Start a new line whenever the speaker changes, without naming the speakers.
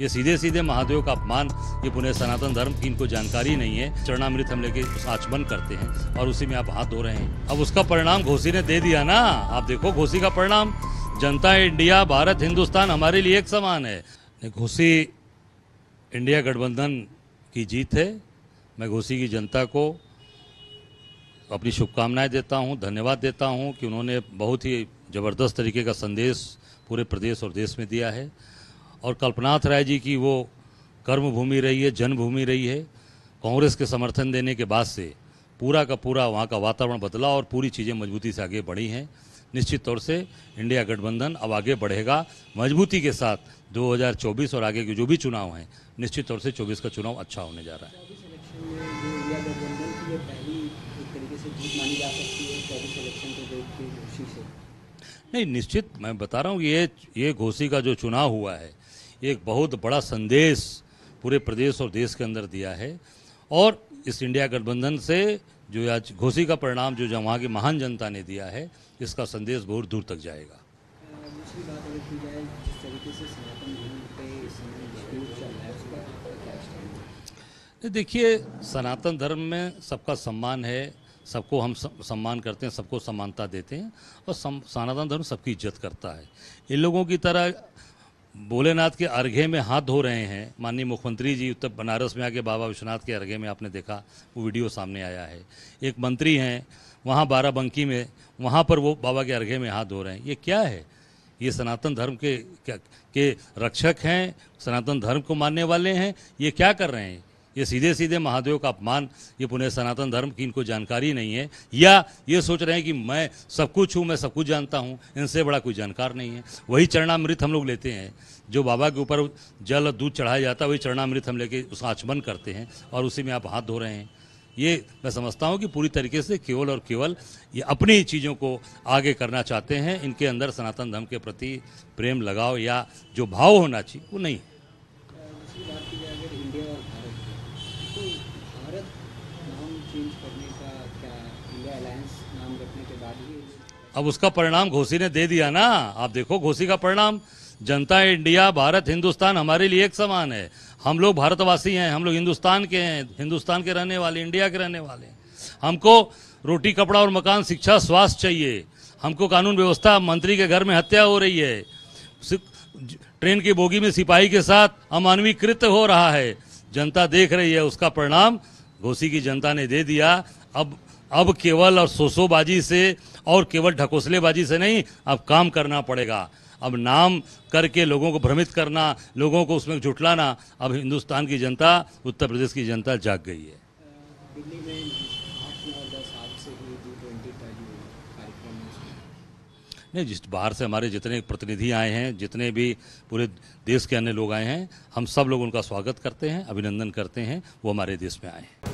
ये सीधे सीधे महादेव का अपमान ये पुनः सनातन धर्म की इनको जानकारी नहीं है चरणामृत हम लेके आचमन करते हैं और उसी में आप हाथ धो रहे हैं अब उसका परिणाम घोसी ने दे दिया ना आप देखो घोसी का परिणाम जनता इंडिया भारत हिंदुस्तान हमारे लिए एक समान है घोसी इंडिया गठबंधन की जीत है मैं घोसी की जनता को अपनी शुभकामनाएं देता हूं धन्यवाद देता हूं कि उन्होंने बहुत ही ज़बरदस्त तरीके का संदेश पूरे प्रदेश और देश में दिया है और कल्पनाथ राय जी की वो कर्मभूमि रही है जन्मभूमि रही है कांग्रेस के समर्थन देने के बाद से पूरा का पूरा वहाँ का वातावरण बदला और पूरी चीज़ें मजबूती से आगे बढ़ी हैं निश्चित तौर से इंडिया गठबंधन अब आगे बढ़ेगा मजबूती के साथ 2024 और आगे के जो भी चुनाव हैं निश्चित तौर से 24 का चुनाव अच्छा होने जा रहा है पहली एक तरीके से जीत मानी जा सकती है चौबीस इलेक्शन को देख के खुशी से नहीं निश्चित मैं बता रहा हूँ ये ये घोसी का जो चुनाव हुआ है एक बहुत बड़ा संदेश पूरे प्रदेश और देश के अंदर दिया है और इस इंडिया गठबंधन से जो आज घोसी का परिणाम जो वहाँ की महान जनता ने दिया है इसका संदेश बहुत दूर तक जाएगा देखिए सनातन धर्म में सबका सम्मान है सबको हम सम्मान करते हैं सबको समानता देते हैं और सनातन धर्म सबकी इज्जत करता है इन लोगों की तरह भोलेनाथ के अर्घे में हाथ धो रहे हैं माननीय मुख्यमंत्री जी उत्तर बनारस में आके बाबा विश्वनाथ के अर्घे में आपने देखा वो वीडियो सामने आया है एक मंत्री हैं वहाँ बाराबंकी में वहाँ पर वो बाबा के अर्घे में हाथ धो रहे हैं ये क्या है ये सनातन धर्म के के रक्षक हैं सनातन धर्म को मानने वाले हैं ये क्या कर रहे हैं ये सीधे सीधे महादेव का अपमान ये पुनः सनातन धर्म की इनको जानकारी नहीं है या ये सोच रहे हैं कि मैं सब कुछ हूँ मैं सब कुछ जानता हूँ इनसे बड़ा कोई जानकार नहीं है वही चरणामृत हम लोग लेते हैं जो बाबा के ऊपर जल दूध चढ़ाया जाता है वही चरणामृत हम लेके उसका आचमन करते हैं और उसी में आप हाथ धो रहे हैं ये मैं समझता हूँ कि पूरी तरीके से केवल और केवल ये अपनी ही चीज़ों को आगे करना चाहते हैं इनके अंदर सनातन धर्म के प्रति प्रेम लगाव या जो भाव होना चाहिए वो नहीं है अब उसका परिणाम घोसी ने दे दिया ना आप देखो घोसी का परिणाम जनता इंडिया भारत हिंदुस्तान हमारे लिए एक समान है हम लोग भारतवासी हैं हम लोग हिंदुस्तान के हैं हिंदुस्तान के रहने वाले इंडिया के रहने वाले हैं हमको रोटी कपड़ा और मकान शिक्षा स्वास्थ्य चाहिए हमको कानून व्यवस्था मंत्री के घर में हत्या हो रही है ट्रेन की बोगी में सिपाही के साथ अमानवीकृत हो रहा है जनता देख रही है उसका परिणाम घोसी की जनता ने दे दिया अब अब केवल और सोसोबाजी से और केवल ढकोसलेबाजी से नहीं अब काम करना पड़ेगा अब नाम करके लोगों को भ्रमित करना लोगों को उसमें झुटलाना अब हिंदुस्तान की जनता उत्तर प्रदेश की जनता जाग गई है नहीं जिस बाहर से हमारे जितने प्रतिनिधि आए हैं जितने भी पूरे देश के अन्य लोग आए हैं हम सब लोग उनका स्वागत करते हैं अभिनंदन करते हैं वो हमारे देश में आए हैं